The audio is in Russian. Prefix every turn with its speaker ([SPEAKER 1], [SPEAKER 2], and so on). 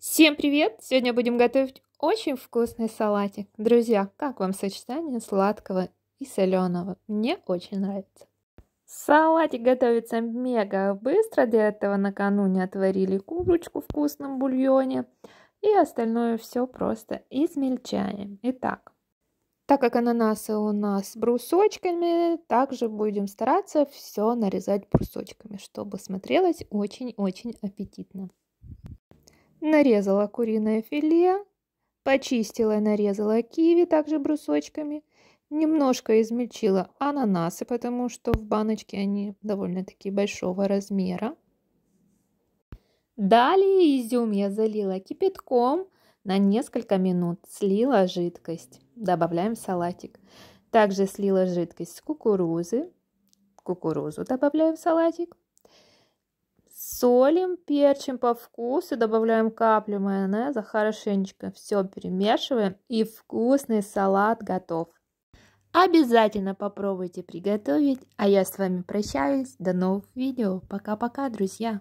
[SPEAKER 1] Всем привет! Сегодня будем готовить очень вкусный салатик. Друзья, как вам сочетание сладкого и соленого? Мне очень нравится. Салатик готовится мега быстро. Для этого накануне отварили курочку в вкусном бульоне. И остальное все просто измельчаем. Итак, так как ананасы у нас брусочками, также будем стараться все нарезать брусочками, чтобы смотрелось очень-очень аппетитно нарезала куриное филе, почистила и нарезала киви также брусочками, немножко измельчила ананасы, потому что в баночке они довольно-таки большого размера. Далее изюм я залила кипятком, на несколько минут слила жидкость. Добавляем салатик. Также слила жидкость с кукурузы.
[SPEAKER 2] Кукурузу
[SPEAKER 1] добавляем в салатик. Солим, перчим по вкусу, добавляем каплю майонеза, хорошенечко все перемешиваем и вкусный салат готов. Обязательно попробуйте приготовить, а я с вами прощаюсь, до новых видео, пока-пока, друзья!